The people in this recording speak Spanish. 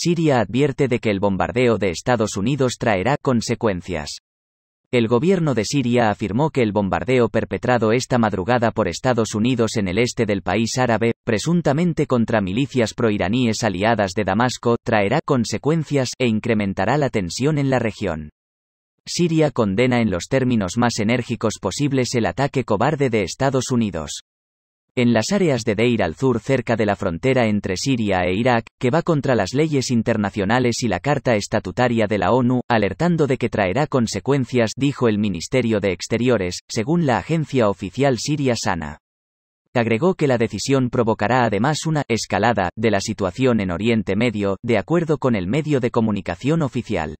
Siria advierte de que el bombardeo de Estados Unidos traerá consecuencias. El gobierno de Siria afirmó que el bombardeo perpetrado esta madrugada por Estados Unidos en el este del país árabe, presuntamente contra milicias proiraníes aliadas de Damasco, traerá consecuencias e incrementará la tensión en la región. Siria condena en los términos más enérgicos posibles el ataque cobarde de Estados Unidos en las áreas de Deir al-Zur cerca de la frontera entre Siria e Irak, que va contra las leyes internacionales y la Carta Estatutaria de la ONU, alertando de que traerá consecuencias, dijo el Ministerio de Exteriores, según la agencia oficial siria Sana. Agregó que la decisión provocará además una escalada de la situación en Oriente Medio, de acuerdo con el medio de comunicación oficial.